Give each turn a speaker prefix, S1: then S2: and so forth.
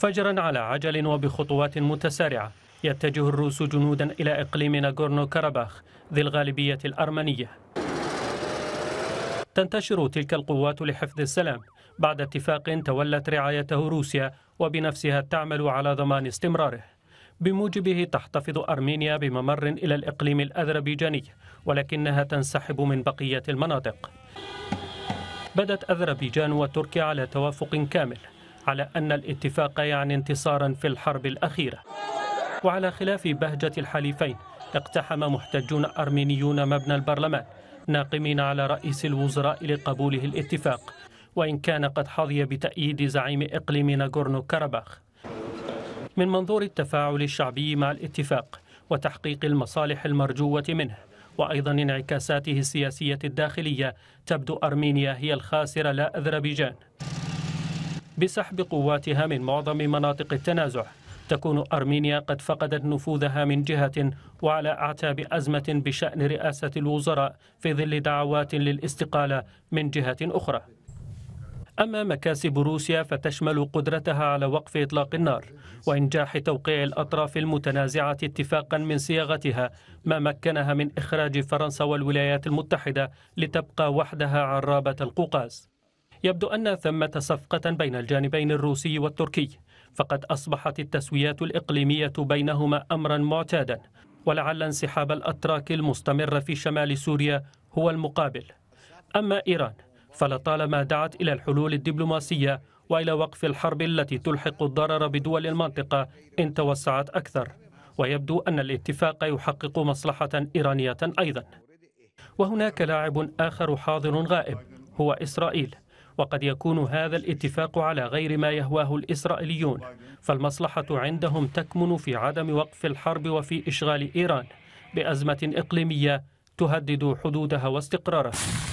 S1: فجرا على عجل وبخطوات متسارعة يتجه الروس جنودا إلى إقليم ناغورنو كاراباخ ذي الغالبية الأرمنية تنتشر تلك القوات لحفظ السلام بعد اتفاق تولت رعايته روسيا وبنفسها تعمل على ضمان استمراره بموجبه تحتفظ أرمينيا بممر إلى الإقليم الأذربيجاني ولكنها تنسحب من بقية المناطق بدت أذربيجان وتركيا على توافق كامل على أن الاتفاق يعني انتصارا في الحرب الأخيرة وعلى خلاف بهجة الحليفين اقتحم محتجون أرمينيون مبنى البرلمان ناقمين على رئيس الوزراء لقبوله الاتفاق وإن كان قد حظي بتأييد زعيم إقليم ناغورنو كاراباخ من منظور التفاعل الشعبي مع الاتفاق وتحقيق المصالح المرجوة منه وأيضا انعكاساته السياسية الداخلية تبدو أرمينيا هي الخاسرة لا أذربيجان بسحب قواتها من معظم مناطق التنازع تكون أرمينيا قد فقدت نفوذها من جهة وعلى أعتاب أزمة بشأن رئاسة الوزراء في ظل دعوات للاستقالة من جهة أخرى أما مكاسب روسيا فتشمل قدرتها على وقف إطلاق النار وإنجاح توقيع الأطراف المتنازعة اتفاقا من صياغتها ما مكنها من إخراج فرنسا والولايات المتحدة لتبقى وحدها عرابة القوقاز يبدو أن ثمة صفقة بين الجانبين الروسي والتركي فقد أصبحت التسويات الإقليمية بينهما أمرا معتادا ولعل انسحاب الأتراك المستمر في شمال سوريا هو المقابل أما إيران فلطالما دعت إلى الحلول الدبلوماسية وإلى وقف الحرب التي تلحق الضرر بدول المنطقة إن توسعت أكثر ويبدو أن الاتفاق يحقق مصلحة إيرانية أيضا وهناك لاعب آخر حاضر غائب هو إسرائيل وقد يكون هذا الاتفاق على غير ما يهواه الإسرائيليون فالمصلحة عندهم تكمن في عدم وقف الحرب وفي إشغال إيران بأزمة إقليمية تهدد حدودها واستقرارها